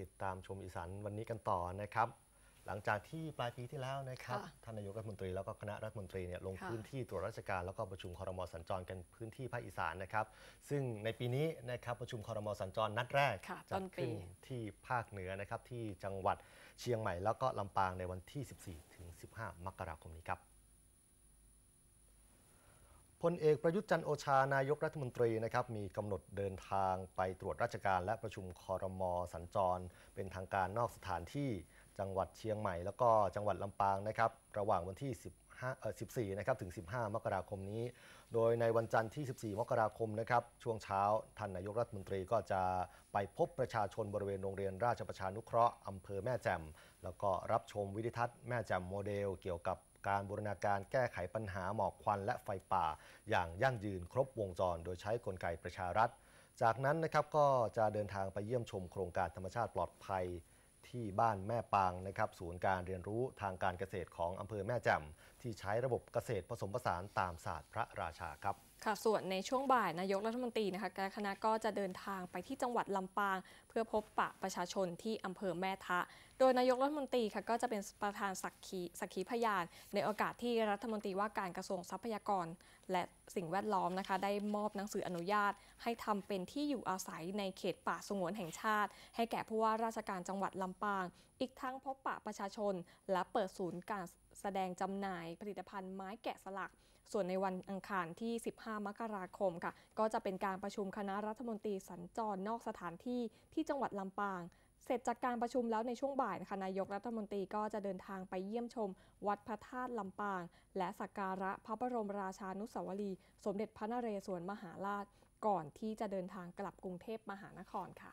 ติดตามชมอีสานวันนี้กันต่อนะครับหลังจากที่ปลายปีที่แล้วนะครับท่านนายกรัฐมนตรีแล้วก็คณะรัฐมนตรีเนี่ยลงพื้นที่ตรวจราชการแล้วก็ประชุมคอรมอสัญจรกันพื้นที่ภาคอีสานนะครับซึ่งในปีนี้นะครับประชุมคอรมอสัญจรนัดแรกจัดขึ้นที่ภาคเหนือนะครับที่จังหวัดเชียงใหม่ แล้วก็ลำปางในวันที่ 14ถึง15 มกราคมนี้ครับพลเอกประยุทธ์จันโอชานายกรัฐมนตรีนะครับมีกำหนดเดินทางไปตรวจราชการและประชุมคอรมอสัญจร เป็นทางการนอกสถานที่จังหวัดเชียงใหม่ แล้วก็จังหวัดลำปางนะครับระหว่างวันที่15เอ่อ14 นะครับถึง 15 มกราคมนี้ โดยในวันจันทร์ที่ 14 มกราคมนะครับช่วงเช้าท่านนายกรัฐมนตรีก็จะไปพบประชาชนบริเวณโรงเรียนราชประชานุเคราะห์ อำเภอแม่แจ่มแล้วก็รับชมวิดิทัศน์แม่แจ่มโมเดลเกี่ยวกับการบูรณาการแก้ไขปัญหา หมอกควันและไฟป่าอย่างยั่งยืนครบวงจรโดยใช้กลไกประชารัฐ จากนั้นนะครับก็จะเดินทางไปเยี่ยมชมโครงการธรรมชาติปลอดภัยที่บ้านแม่ปางนะครับ ศูนย์การเรียนรู้ทางการเกษตรของอำเภอแม่แจ่มที่ใช้ระบบเกษตรผสมผสานตามศาสตร์พระราชาครับค่ะส่วนในช่วงบ่ายนายกรัฐมนตรีนะคะคณะก็จะเดินทางไปที่จังหวัดลำปาง เพื่อพบปะประชาชนที่อำเภอแม่ทะ โดยนายกรัฐมนตรีค่ะก็จะเป็นประธานสักขีสักขีพยาน ในโอกาสที่รัฐมนตรีว่าการกระทรวงทรัพยากรและสิ่งแวดล้อมนะคะได้มอบหนังสืออนุญาต ให้ทำเป็นที่อยู่อาศัยในเขตป่าสงวนแห่งชาติ ให้แก่ผู้ว่าราชการจังหวัดลำปาง อีกทั้งพบปะประชาชน และเปิดศูนย์การแสดงจำหน่ายผลิตภัณฑ์ไม้แกะสลัก ส่วนในวันอังคารที่ 15 มกราคมค่ะ ก็จะเป็นการประชุมคณะรัฐมนตรีสัญจรนอกสถานที่ ที่จังหวัดลำปาง เสร็จจากการประชุมแล้วในช่วงบ่ายนะคะนายกรัฐมนตรีก็จะเดินทางไปเยี่ยมชม วัดพระธาตุลำปาง และสักการะพระบรมราชานุสาวรีย์สมเด็จพระนเรศวรมหาราชก่อนที่จะเดินทางกลับกรุงเทพมหานครค่ะ